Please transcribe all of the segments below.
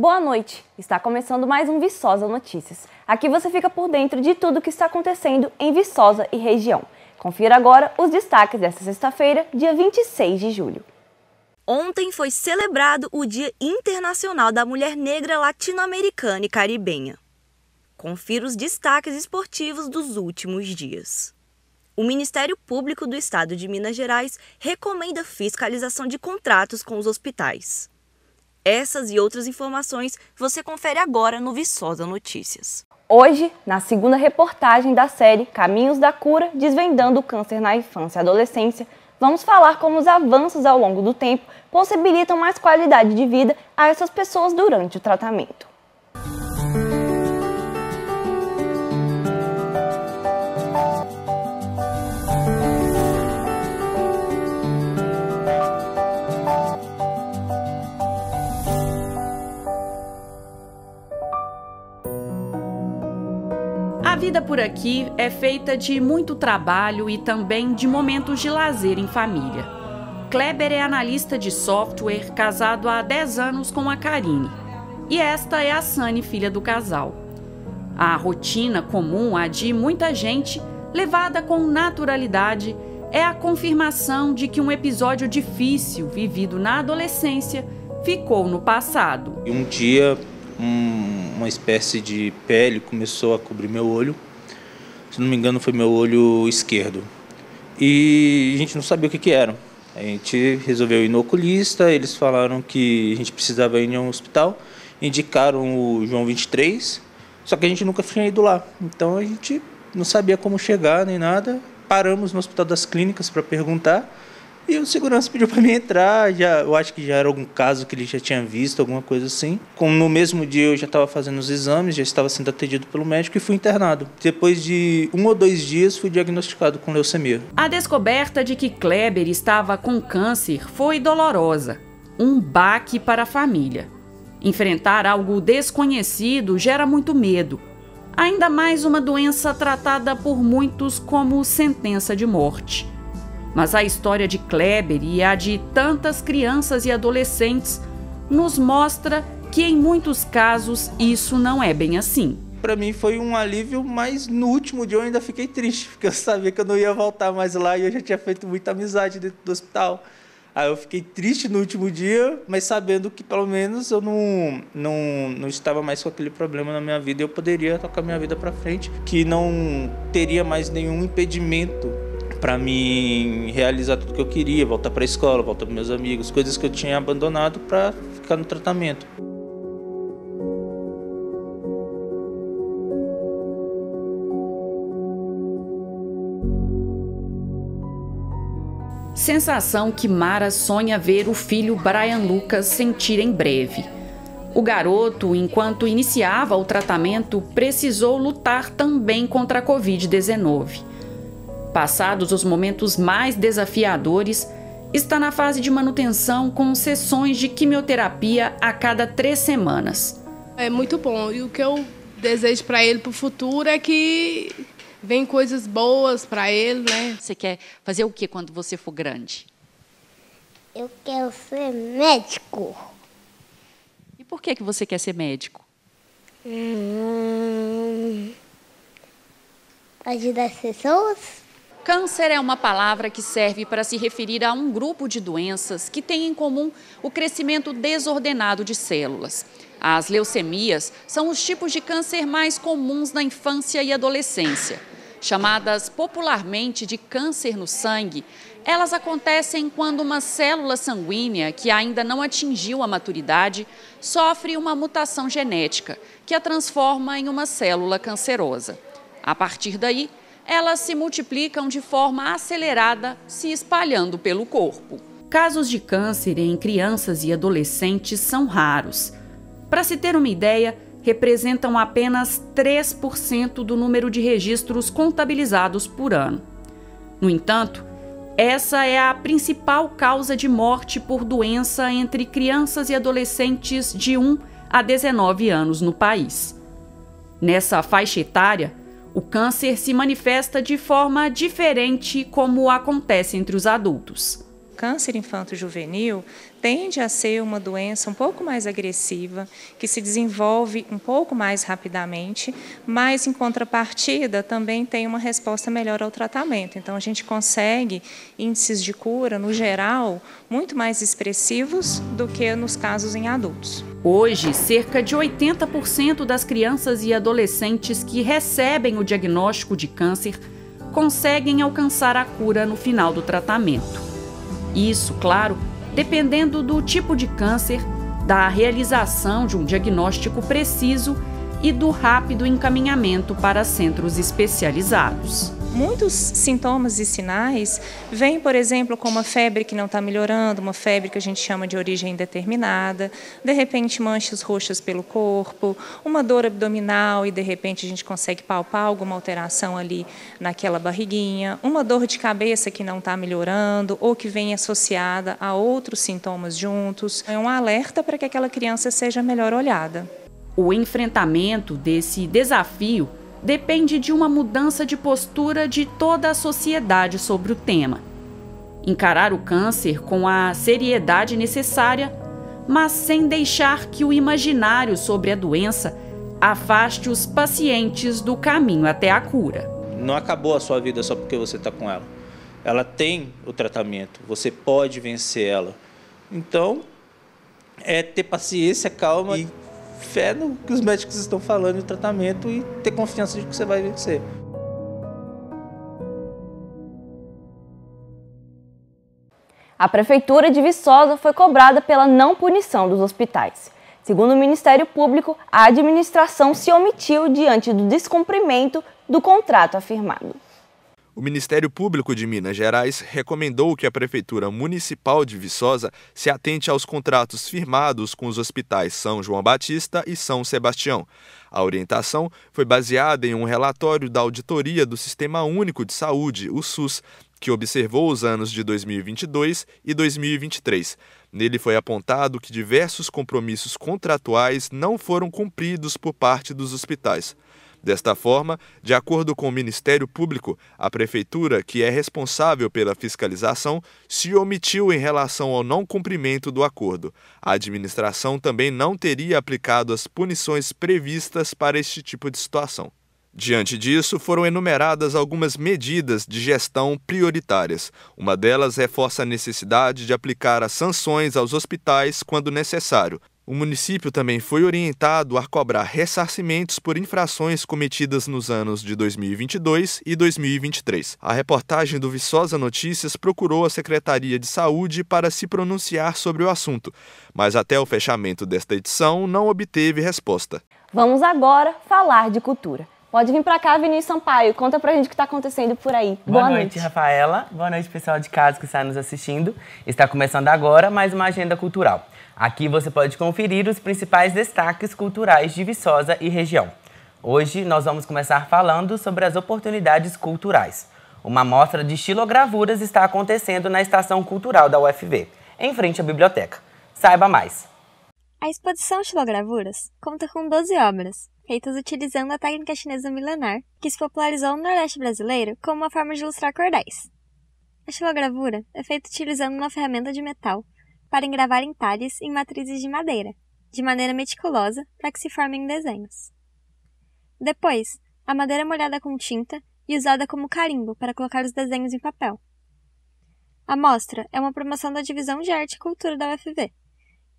Boa noite! Está começando mais um Viçosa Notícias. Aqui você fica por dentro de tudo o que está acontecendo em Viçosa e região. Confira agora os destaques desta sexta-feira, dia 26 de julho. Ontem foi celebrado o Dia Internacional da Mulher Negra Latino-Americana e Caribenha. Confira os destaques esportivos dos últimos dias. O Ministério Público do Estado de Minas Gerais recomenda fiscalização de contratos com os hospitais. Essas e outras informações você confere agora no Viçosa Notícias. Hoje, na segunda reportagem da série Caminhos da Cura, desvendando o câncer na infância e adolescência, vamos falar como os avanços ao longo do tempo possibilitam mais qualidade de vida a essas pessoas durante o tratamento. vida por aqui é feita de muito trabalho e também de momentos de lazer em família. Kleber é analista de software, casado há 10 anos com a Karine. E esta é a Sani, filha do casal. A rotina comum a de muita gente, levada com naturalidade, é a confirmação de que um episódio difícil vivido na adolescência ficou no passado. Um dia, um uma espécie de pele começou a cobrir meu olho. Se não me engano, foi meu olho esquerdo. E a gente não sabia o que, que era. A gente resolveu ir no oculista, eles falaram que a gente precisava ir em um hospital, indicaram o João 23, só que a gente nunca tinha ido lá. Então a gente não sabia como chegar nem nada. Paramos no Hospital das Clínicas para perguntar. E o segurança pediu para mim entrar, já, eu acho que já era algum caso que ele já tinha visto, alguma coisa assim. Como no mesmo dia eu já estava fazendo os exames, já estava sendo atendido pelo médico e fui internado. Depois de um ou dois dias, fui diagnosticado com leucemia. A descoberta de que Kleber estava com câncer foi dolorosa, um baque para a família. Enfrentar algo desconhecido gera muito medo, ainda mais uma doença tratada por muitos como sentença de morte. Mas a história de Kleber e a de tantas crianças e adolescentes nos mostra que em muitos casos isso não é bem assim. Para mim foi um alívio, mas no último dia eu ainda fiquei triste, porque eu sabia que eu não ia voltar mais lá e eu já tinha feito muita amizade dentro do hospital. Aí eu fiquei triste no último dia, mas sabendo que pelo menos eu não, não, não estava mais com aquele problema na minha vida, e eu poderia tocar minha vida para frente, que não teria mais nenhum impedimento para mim realizar tudo que eu queria, voltar para a escola, voltar para meus amigos, coisas que eu tinha abandonado para ficar no tratamento. Sensação que Mara sonha ver o filho Brian Lucas sentir em breve. O garoto, enquanto iniciava o tratamento, precisou lutar também contra a Covid-19. Passados os momentos mais desafiadores, está na fase de manutenção com sessões de quimioterapia a cada três semanas. É muito bom. E o que eu desejo para ele para o futuro é que vem coisas boas para ele, né? Você quer fazer o que quando você for grande? Eu quero ser médico. E por que que você quer ser médico? Hum, ajudar as pessoas. Câncer é uma palavra que serve para se referir a um grupo de doenças que tem em comum o crescimento desordenado de células. As leucemias são os tipos de câncer mais comuns na infância e adolescência. Chamadas popularmente de câncer no sangue, elas acontecem quando uma célula sanguínea que ainda não atingiu a maturidade sofre uma mutação genética, que a transforma em uma célula cancerosa. A partir daí, elas se multiplicam de forma acelerada, se espalhando pelo corpo. Casos de câncer em crianças e adolescentes são raros. Para se ter uma ideia, representam apenas 3% do número de registros contabilizados por ano. No entanto, essa é a principal causa de morte por doença entre crianças e adolescentes de 1 a 19 anos no país. Nessa faixa etária, o câncer se manifesta de forma diferente como acontece entre os adultos câncer infanto-juvenil tende a ser uma doença um pouco mais agressiva, que se desenvolve um pouco mais rapidamente, mas em contrapartida também tem uma resposta melhor ao tratamento. Então a gente consegue índices de cura no geral muito mais expressivos do que nos casos em adultos. Hoje, cerca de 80% das crianças e adolescentes que recebem o diagnóstico de câncer conseguem alcançar a cura no final do tratamento. Isso, claro, dependendo do tipo de câncer, da realização de um diagnóstico preciso e do rápido encaminhamento para centros especializados muitos sintomas e sinais vêm, por exemplo, com uma febre que não está melhorando, uma febre que a gente chama de origem indeterminada, de repente manchas roxas pelo corpo, uma dor abdominal e de repente a gente consegue palpar alguma alteração ali naquela barriguinha, uma dor de cabeça que não está melhorando ou que vem associada a outros sintomas juntos. É um alerta para que aquela criança seja melhor olhada. O enfrentamento desse desafio depende de uma mudança de postura de toda a sociedade sobre o tema. Encarar o câncer com a seriedade necessária, mas sem deixar que o imaginário sobre a doença afaste os pacientes do caminho até a cura. Não acabou a sua vida só porque você está com ela. Ela tem o tratamento, você pode vencer ela. Então, é ter paciência, calma e fé no que os médicos estão falando, o tratamento e ter confiança de que você vai vencer. A Prefeitura de Viçosa foi cobrada pela não punição dos hospitais. Segundo o Ministério Público, a administração se omitiu diante do descumprimento do contrato afirmado. O Ministério Público de Minas Gerais recomendou que a Prefeitura Municipal de Viçosa se atente aos contratos firmados com os hospitais São João Batista e São Sebastião. A orientação foi baseada em um relatório da Auditoria do Sistema Único de Saúde, o SUS, que observou os anos de 2022 e 2023. Nele foi apontado que diversos compromissos contratuais não foram cumpridos por parte dos hospitais. Desta forma, de acordo com o Ministério Público, a Prefeitura, que é responsável pela fiscalização, se omitiu em relação ao não cumprimento do acordo. A administração também não teria aplicado as punições previstas para este tipo de situação. Diante disso, foram enumeradas algumas medidas de gestão prioritárias. Uma delas reforça a necessidade de aplicar as sanções aos hospitais quando necessário, o município também foi orientado a cobrar ressarcimentos por infrações cometidas nos anos de 2022 e 2023. A reportagem do Viçosa Notícias procurou a Secretaria de Saúde para se pronunciar sobre o assunto, mas até o fechamento desta edição não obteve resposta. Vamos agora falar de cultura. Pode vir para cá, Vinícius Sampaio. Conta pra gente o que está acontecendo por aí. Boa, Boa noite. noite, Rafaela. Boa noite, pessoal de casa que está nos assistindo. Está começando agora mais uma agenda cultural. Aqui você pode conferir os principais destaques culturais de Viçosa e região. Hoje nós vamos começar falando sobre as oportunidades culturais. Uma mostra de estilogravuras está acontecendo na Estação Cultural da UFV, em frente à biblioteca. Saiba mais! A exposição xilogravuras conta com 12 obras, feitas utilizando a técnica chinesa milenar, que se popularizou no Nordeste brasileiro como uma forma de ilustrar cordéis. A estilogravura é feita utilizando uma ferramenta de metal para engravar entalhes em matrizes de madeira, de maneira meticulosa para que se formem desenhos. Depois, a madeira molhada com tinta e usada como carimbo para colocar os desenhos em papel. A mostra é uma promoção da Divisão de Arte e Cultura da UFV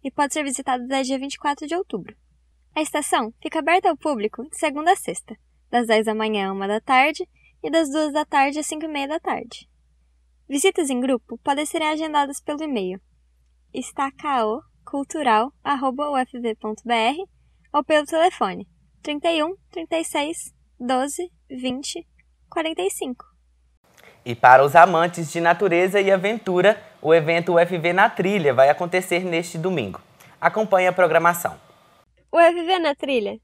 e pode ser visitada desde dia 24 de outubro. A estação fica aberta ao público de segunda a sexta, das 10 da manhã à 1 da tarde e das 2 da tarde às 5 e meia da tarde. Visitas em grupo podem ser agendadas pelo e-mail estacao.cultural.ufv.br ou pelo telefone 31 36 12 20 45. E para os amantes de natureza e aventura, o evento UFV na Trilha vai acontecer neste domingo. Acompanhe a programação. O UFV na Trilha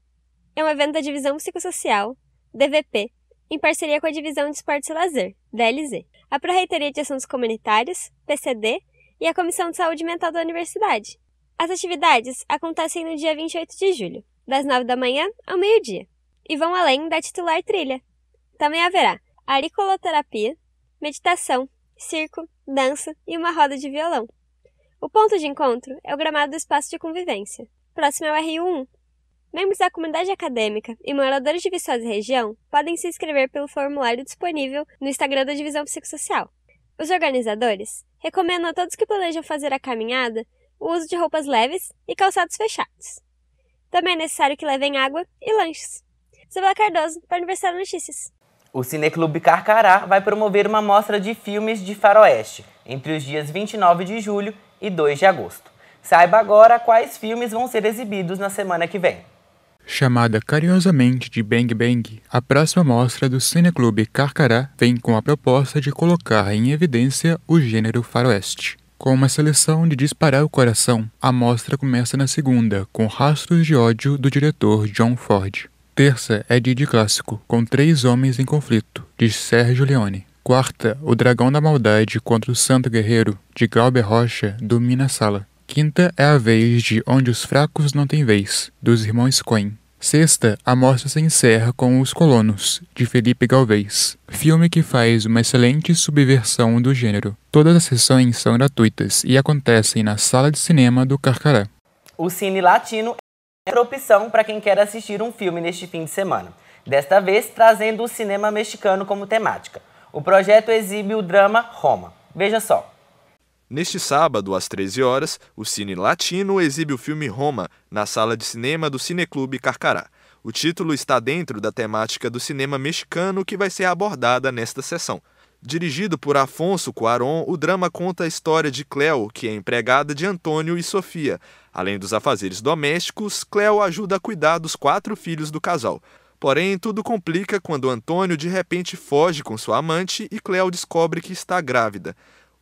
é um evento da Divisão Psicossocial, DVP, em parceria com a Divisão de Esportes e Lazer, DLZ, a Pró-Reitoria de Assuntos Comunitários, PCD e a Comissão de Saúde Mental da Universidade. As atividades acontecem no dia 28 de julho, das 9 da manhã ao meio-dia, e vão além da titular trilha. Também haverá aricoloterapia, meditação, circo, dança e uma roda de violão. O ponto de encontro é o gramado do espaço de convivência, próximo ao RU1. Membros da comunidade acadêmica e moradores de Viçosa e região podem se inscrever pelo formulário disponível no Instagram da Divisão Psicossocial. Os organizadores recomendam a todos que planejam fazer a caminhada o uso de roupas leves e calçados fechados. Também é necessário que levem água e lanches. Isabela Cardoso, para o Aniversário Notícias. O Cineclube Carcará vai promover uma mostra de filmes de faroeste entre os dias 29 de julho e 2 de agosto. Saiba agora quais filmes vão ser exibidos na semana que vem. Chamada carinhosamente de Bang Bang, a próxima mostra do Cineclube Carcará vem com a proposta de colocar em evidência o gênero faroeste. Com uma seleção de disparar o coração, a mostra começa na segunda, com Rastros de Ódio do diretor John Ford. Terça é dia de clássico, com Três Homens em Conflito, de Sérgio Leone. Quarta, O Dragão da Maldade contra o Santo Guerreiro, de Galber Rocha, do Minas Sala. Quinta é a vez de Onde os Fracos Não Têm Vez, dos irmãos Coen. Sexta, a mostra se encerra com Os Colonos, de Felipe Galvez, filme que faz uma excelente subversão do gênero. Todas as sessões são gratuitas e acontecem na sala de cinema do Carcará. O Cine Latino é outra opção para quem quer assistir um filme neste fim de semana, desta vez trazendo o cinema mexicano como temática. O projeto exibe o drama Roma. Veja só, Neste sábado, às 13 horas, o Cine Latino exibe o filme Roma, na sala de cinema do Cineclube Carcará. O título está dentro da temática do cinema mexicano que vai ser abordada nesta sessão. Dirigido por Afonso Cuaron, o drama conta a história de Cleo, que é empregada de Antônio e Sofia. Além dos afazeres domésticos, Cleo ajuda a cuidar dos quatro filhos do casal. Porém, tudo complica quando Antônio de repente foge com sua amante e Cleo descobre que está grávida.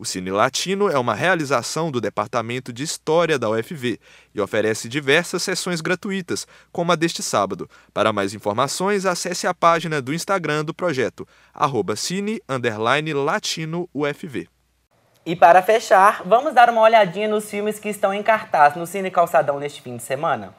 O Cine Latino é uma realização do Departamento de História da UFV e oferece diversas sessões gratuitas, como a deste sábado. Para mais informações, acesse a página do Instagram do projeto, arroba cine, E para fechar, vamos dar uma olhadinha nos filmes que estão em cartaz no Cine Calçadão neste fim de semana.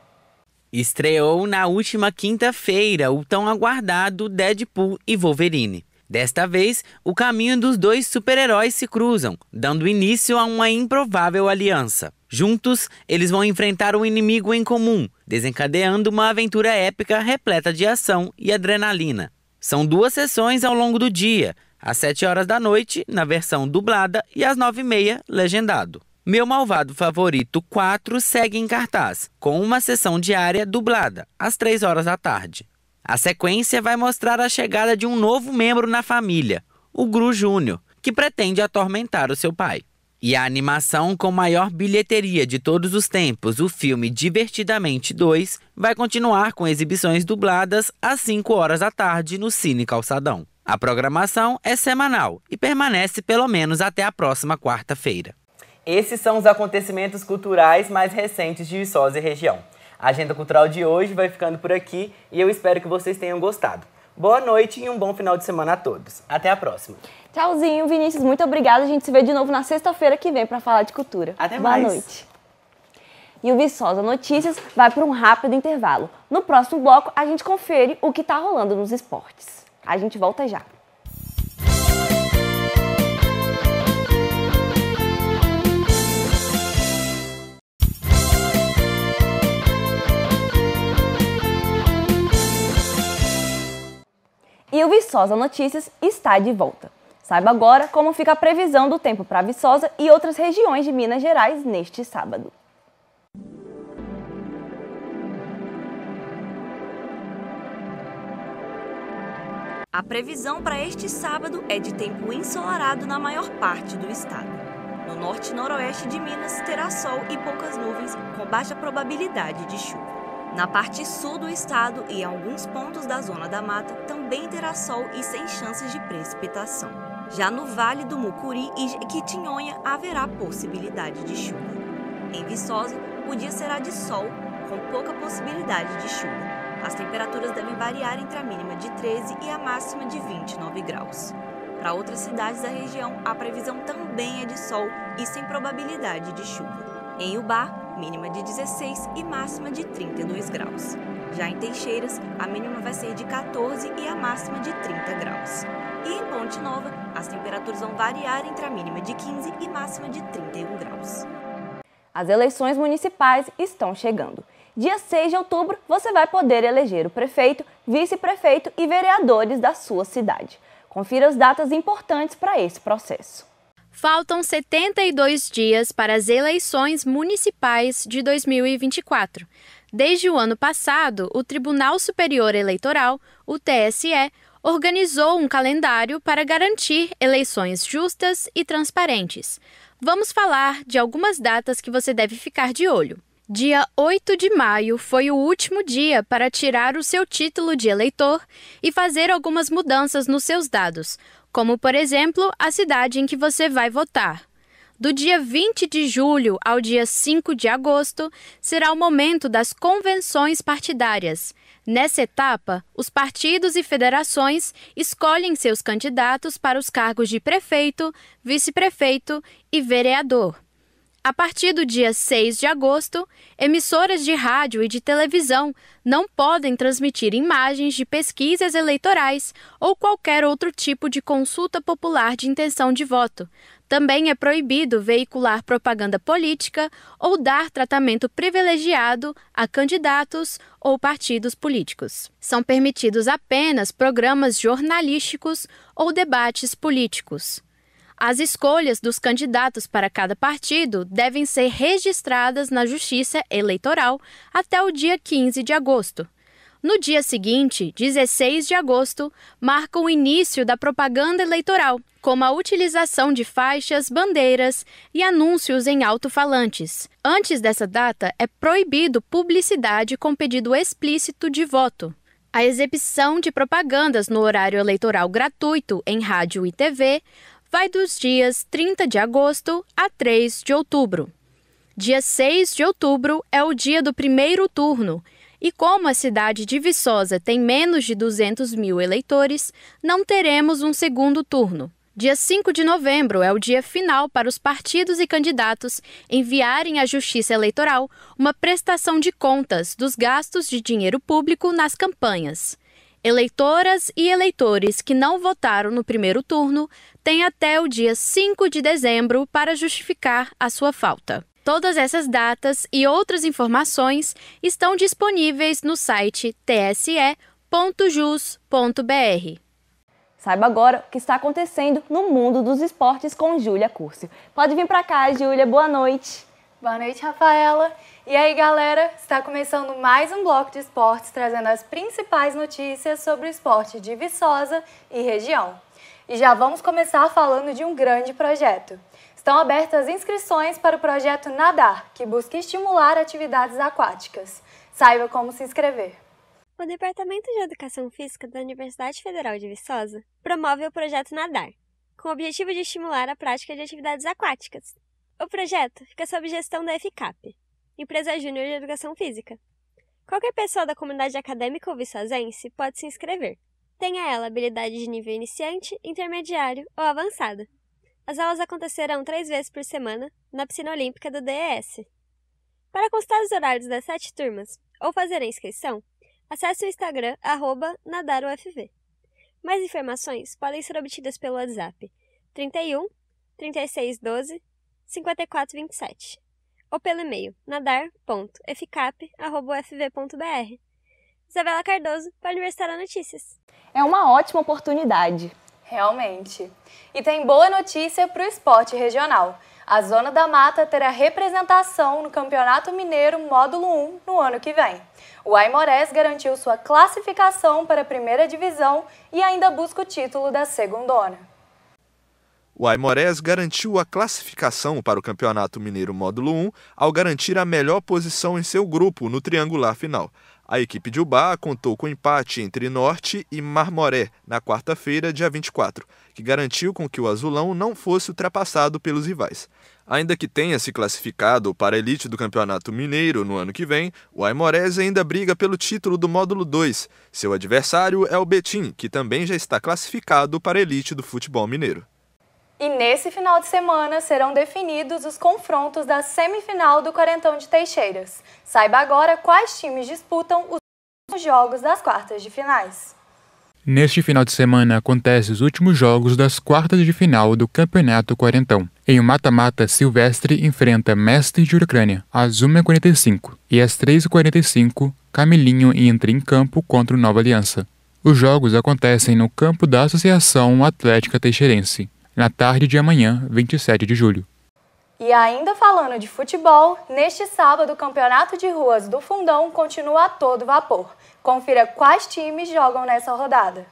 Estreou na última quinta-feira o tão aguardado Deadpool e Wolverine. Desta vez, o caminho dos dois super-heróis se cruzam, dando início a uma improvável aliança. Juntos, eles vão enfrentar um inimigo em comum, desencadeando uma aventura épica repleta de ação e adrenalina. São duas sessões ao longo do dia, às 7 horas da noite, na versão dublada, e às 9h30, legendado. Meu Malvado Favorito 4 segue em cartaz, com uma sessão diária dublada, às 3 horas da tarde. A sequência vai mostrar a chegada de um novo membro na família, o Gru Júnior, que pretende atormentar o seu pai. E a animação com maior bilheteria de todos os tempos, o filme Divertidamente 2, vai continuar com exibições dubladas às 5 horas da tarde no Cine Calçadão. A programação é semanal e permanece pelo menos até a próxima quarta-feira. Esses são os acontecimentos culturais mais recentes de Viçosa e região. A agenda cultural de hoje vai ficando por aqui e eu espero que vocês tenham gostado. Boa noite e um bom final de semana a todos. Até a próxima. Tchauzinho, Vinícius. Muito obrigada. A gente se vê de novo na sexta-feira que vem para falar de cultura. Até Boa mais. Boa noite. E o Viçosa Notícias vai para um rápido intervalo. No próximo bloco, a gente confere o que está rolando nos esportes. A gente volta já. E o Viçosa Notícias está de volta. Saiba agora como fica a previsão do tempo para Viçosa e outras regiões de Minas Gerais neste sábado. A previsão para este sábado é de tempo ensolarado na maior parte do estado. No norte e noroeste de Minas terá sol e poucas nuvens, com baixa probabilidade de chuva. Na parte sul do estado e em alguns pontos da zona da mata, também terá sol e sem chances de precipitação. Já no Vale do Mucuri e Jequitinhonha haverá possibilidade de chuva. Em Viçosa, o dia será de sol, com pouca possibilidade de chuva. As temperaturas devem variar entre a mínima de 13 e a máxima de 29 graus. Para outras cidades da região, a previsão também é de sol e sem probabilidade de chuva. Em Ubar, mínima de 16 e máxima de 32 graus. Já em Teixeiras, a mínima vai ser de 14 e a máxima de 30 graus. E em Ponte Nova, as temperaturas vão variar entre a mínima de 15 e máxima de 31 graus. As eleições municipais estão chegando. Dia 6 de outubro, você vai poder eleger o prefeito, vice-prefeito e vereadores da sua cidade. Confira as datas importantes para esse processo. Faltam 72 dias para as eleições municipais de 2024. Desde o ano passado, o Tribunal Superior Eleitoral, o TSE, organizou um calendário para garantir eleições justas e transparentes. Vamos falar de algumas datas que você deve ficar de olho. Dia 8 de maio foi o último dia para tirar o seu título de eleitor e fazer algumas mudanças nos seus dados como, por exemplo, a cidade em que você vai votar. Do dia 20 de julho ao dia 5 de agosto será o momento das convenções partidárias. Nessa etapa, os partidos e federações escolhem seus candidatos para os cargos de prefeito, vice-prefeito e vereador. A partir do dia 6 de agosto, emissoras de rádio e de televisão não podem transmitir imagens de pesquisas eleitorais ou qualquer outro tipo de consulta popular de intenção de voto. Também é proibido veicular propaganda política ou dar tratamento privilegiado a candidatos ou partidos políticos. São permitidos apenas programas jornalísticos ou debates políticos. As escolhas dos candidatos para cada partido devem ser registradas na Justiça Eleitoral até o dia 15 de agosto. No dia seguinte, 16 de agosto, marca o início da propaganda eleitoral, como a utilização de faixas, bandeiras e anúncios em alto-falantes. Antes dessa data, é proibido publicidade com pedido explícito de voto. A execução de propagandas no horário eleitoral gratuito em rádio e TV, vai dos dias 30 de agosto a 3 de outubro. Dia 6 de outubro é o dia do primeiro turno, e como a cidade de Viçosa tem menos de 200 mil eleitores, não teremos um segundo turno. Dia 5 de novembro é o dia final para os partidos e candidatos enviarem à Justiça Eleitoral uma prestação de contas dos gastos de dinheiro público nas campanhas. Eleitoras e eleitores que não votaram no primeiro turno tem até o dia 5 de dezembro para justificar a sua falta. Todas essas datas e outras informações estão disponíveis no site tse.jus.br. Saiba agora o que está acontecendo no mundo dos esportes com Júlia Curcio. Pode vir para cá, Júlia. Boa noite. Boa noite, Rafaela. E aí, galera? Está começando mais um bloco de esportes trazendo as principais notícias sobre o esporte de Viçosa e região. E já vamos começar falando de um grande projeto. Estão abertas inscrições para o projeto Nadar, que busca estimular atividades aquáticas. Saiba como se inscrever. O Departamento de Educação Física da Universidade Federal de Viçosa promove o projeto Nadar, com o objetivo de estimular a prática de atividades aquáticas. O projeto fica sob gestão da EFICAP, Empresa Júnior de Educação Física. Qualquer pessoa da comunidade acadêmica ou viçosense pode se inscrever tenha ela habilidade de nível iniciante, intermediário ou avançado. As aulas acontecerão três vezes por semana na piscina olímpica do DES. Para constar os horários das sete turmas ou fazer a inscrição, acesse o Instagram nadarufv. Mais informações podem ser obtidas pelo WhatsApp 31 3612 5427 ou pelo e-mail nadar.efcap.fv.br. Isabela Cardoso, para a Universitária Notícias. É uma ótima oportunidade. Realmente. E tem boa notícia para o esporte regional. A Zona da Mata terá representação no Campeonato Mineiro Módulo 1 no ano que vem. O Aimorés garantiu sua classificação para a primeira divisão e ainda busca o título da segundona. O Aimorés garantiu a classificação para o Campeonato Mineiro Módulo 1 ao garantir a melhor posição em seu grupo no triangular final. A equipe de Ubá contou com empate entre Norte e Marmoré na quarta-feira, dia 24, que garantiu com que o azulão não fosse ultrapassado pelos rivais. Ainda que tenha se classificado para a elite do Campeonato Mineiro no ano que vem, o Aimorés ainda briga pelo título do módulo 2. Seu adversário é o Betim, que também já está classificado para a elite do futebol mineiro. E nesse final de semana serão definidos os confrontos da semifinal do Quarentão de Teixeiras. Saiba agora quais times disputam os últimos jogos das quartas de finais. Neste final de semana acontecem os últimos jogos das quartas de final do Campeonato Quarentão. Em um mata-mata, Silvestre enfrenta Mestre de Ucrânia, às 1h45, e às 3h45, Camilinho entra em campo contra o Nova Aliança. Os jogos acontecem no campo da Associação Atlética Teixeirense na tarde de amanhã, 27 de julho. E ainda falando de futebol, neste sábado o Campeonato de Ruas do Fundão continua a todo vapor. Confira quais times jogam nessa rodada.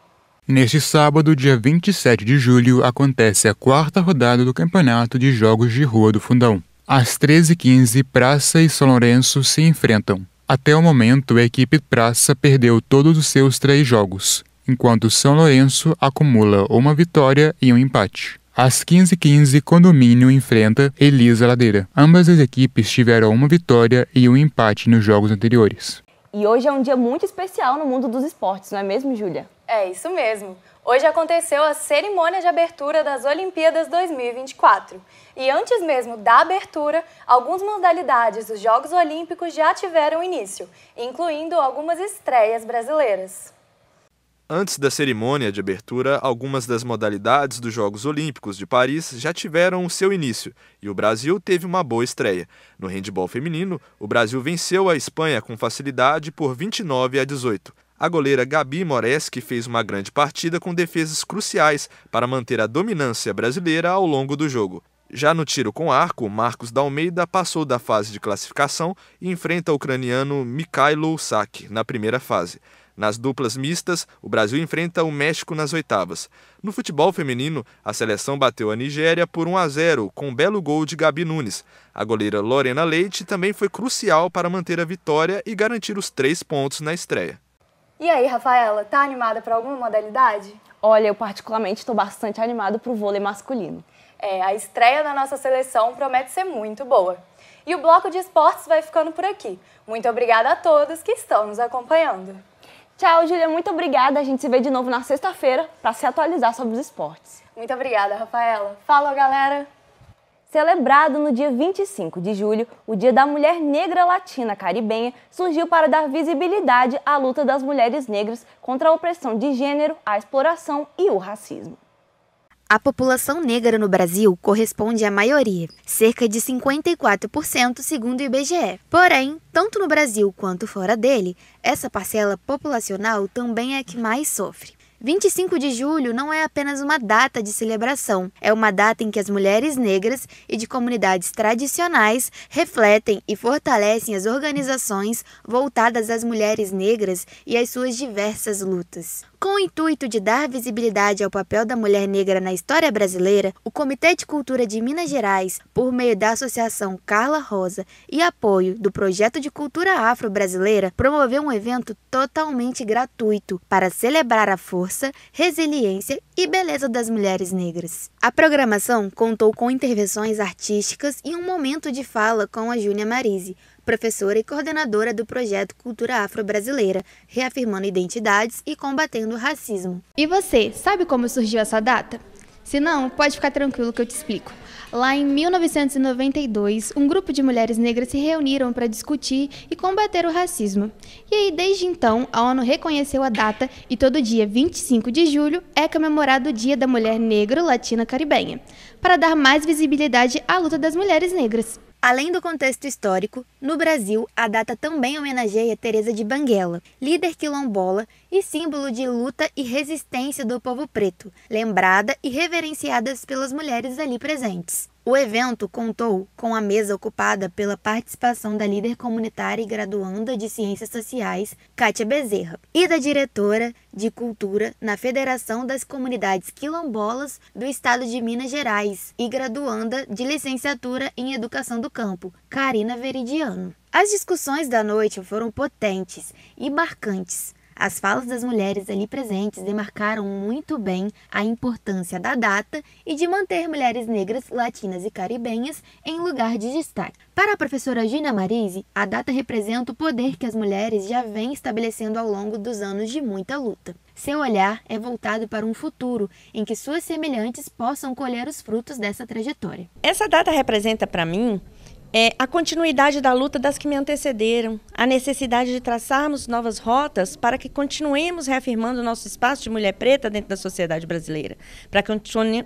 Neste sábado, dia 27 de julho, acontece a quarta rodada do Campeonato de Jogos de Rua do Fundão. Às 13h15, Praça e São Lourenço se enfrentam. Até o momento, a equipe Praça perdeu todos os seus três jogos enquanto São Lourenço acumula uma vitória e um empate. Às 15h15, Condomínio enfrenta Elisa Ladeira. Ambas as equipes tiveram uma vitória e um empate nos jogos anteriores. E hoje é um dia muito especial no mundo dos esportes, não é mesmo, Júlia? É isso mesmo. Hoje aconteceu a cerimônia de abertura das Olimpíadas 2024. E antes mesmo da abertura, algumas modalidades dos Jogos Olímpicos já tiveram início, incluindo algumas estreias brasileiras. Antes da cerimônia de abertura, algumas das modalidades dos Jogos Olímpicos de Paris já tiveram o seu início e o Brasil teve uma boa estreia. No handebol feminino, o Brasil venceu a Espanha com facilidade por 29 a 18. A goleira Gabi Moreski fez uma grande partida com defesas cruciais para manter a dominância brasileira ao longo do jogo. Já no tiro com arco, Marcos Dalmeida passou da fase de classificação e enfrenta o ucraniano Mikhailo Sak na primeira fase. Nas duplas mistas, o Brasil enfrenta o México nas oitavas. No futebol feminino, a seleção bateu a Nigéria por 1 a 0 com um belo gol de Gabi Nunes. A goleira Lorena Leite também foi crucial para manter a vitória e garantir os três pontos na estreia. E aí, Rafaela, tá animada para alguma modalidade? Olha, eu particularmente estou bastante animado para o vôlei masculino. É, a estreia da nossa seleção promete ser muito boa. E o bloco de esportes vai ficando por aqui. Muito obrigada a todos que estão nos acompanhando. Tchau, Júlia. Muito obrigada. A gente se vê de novo na sexta-feira para se atualizar sobre os esportes. Muito obrigada, Rafaela. Falou, galera! Celebrado no dia 25 de julho, o Dia da Mulher Negra Latina Caribenha surgiu para dar visibilidade à luta das mulheres negras contra a opressão de gênero, a exploração e o racismo. A população negra no Brasil corresponde à maioria, cerca de 54%, segundo o IBGE. Porém, tanto no Brasil quanto fora dele, essa parcela populacional também é a que mais sofre. 25 de julho não é apenas uma data de celebração, é uma data em que as mulheres negras e de comunidades tradicionais refletem e fortalecem as organizações voltadas às mulheres negras e às suas diversas lutas. Com o intuito de dar visibilidade ao papel da mulher negra na história brasileira, o Comitê de Cultura de Minas Gerais, por meio da Associação Carla Rosa e apoio do Projeto de Cultura Afro-Brasileira, promoveu um evento totalmente gratuito para celebrar a força, resiliência e beleza das mulheres negras. A programação contou com intervenções artísticas e um momento de fala com a Júlia Marise, professora e coordenadora do projeto Cultura Afro-Brasileira, reafirmando identidades e combatendo o racismo. E você, sabe como surgiu essa data? Se não, pode ficar tranquilo que eu te explico. Lá em 1992, um grupo de mulheres negras se reuniram para discutir e combater o racismo. E aí, desde então, a ONU reconheceu a data e todo dia 25 de julho é comemorado o Dia da Mulher Negro-Latina-Caribenha, para dar mais visibilidade à luta das mulheres negras. Além do contexto histórico, no Brasil, a data também homenageia Teresa de Banguela, líder quilombola e símbolo de luta e resistência do povo preto, lembrada e reverenciada pelas mulheres ali presentes. O evento contou com a mesa ocupada pela participação da líder comunitária e graduanda de Ciências Sociais, Kátia Bezerra, e da diretora de Cultura na Federação das Comunidades Quilombolas do Estado de Minas Gerais e graduanda de Licenciatura em Educação do Campo, Karina Veridiano. As discussões da noite foram potentes e marcantes as falas das mulheres ali presentes demarcaram muito bem a importância da data e de manter mulheres negras, latinas e caribenhas em lugar de destaque. Para a professora Gina Marise, a data representa o poder que as mulheres já vêm estabelecendo ao longo dos anos de muita luta. Seu olhar é voltado para um futuro em que suas semelhantes possam colher os frutos dessa trajetória. Essa data representa para mim é, a continuidade da luta das que me antecederam, a necessidade de traçarmos novas rotas para que continuemos reafirmando o nosso espaço de mulher preta dentro da sociedade brasileira, para que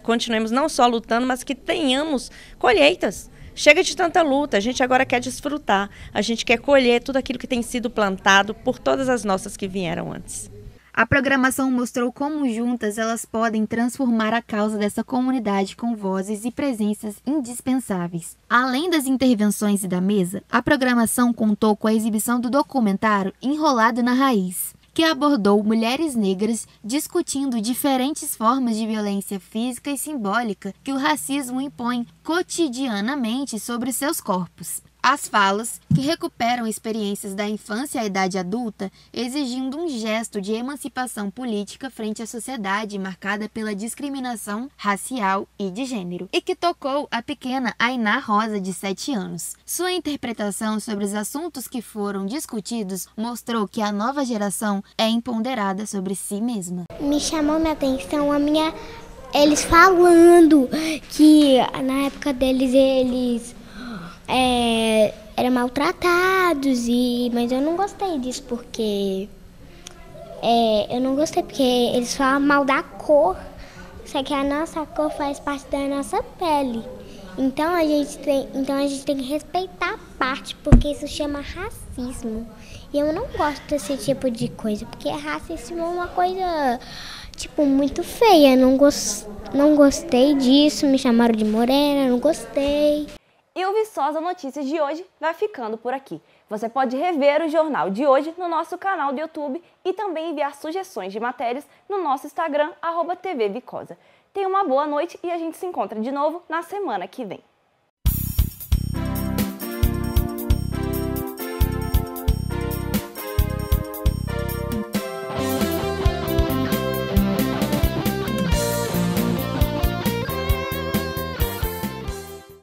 continuemos não só lutando, mas que tenhamos colheitas. Chega de tanta luta, a gente agora quer desfrutar, a gente quer colher tudo aquilo que tem sido plantado por todas as nossas que vieram antes. A programação mostrou como juntas elas podem transformar a causa dessa comunidade com vozes e presenças indispensáveis. Além das intervenções e da mesa, a programação contou com a exibição do documentário Enrolado na Raiz, que abordou mulheres negras discutindo diferentes formas de violência física e simbólica que o racismo impõe cotidianamente sobre seus corpos. As falas, que recuperam experiências da infância à idade adulta, exigindo um gesto de emancipação política frente à sociedade marcada pela discriminação racial e de gênero, e que tocou a pequena Ainá Rosa, de 7 anos. Sua interpretação sobre os assuntos que foram discutidos mostrou que a nova geração é empoderada sobre si mesma. Me chamou minha atenção a minha. Eles falando que na época deles eles é, eram maltratados e mas eu não gostei disso porque é, eu não gostei porque eles falam mal da cor, só que a nossa cor faz parte da nossa pele. Então a gente tem, então a gente tem que respeitar a parte, porque isso chama racismo. E eu não gosto desse tipo de coisa, porque racismo é uma coisa tipo muito feia. Não, gos, não gostei disso, me chamaram de morena, não gostei. E o Viçosa Notícias de hoje vai ficando por aqui. Você pode rever o jornal de hoje no nosso canal do YouTube e também enviar sugestões de matérias no nosso Instagram, arroba Tenha uma boa noite e a gente se encontra de novo na semana que vem.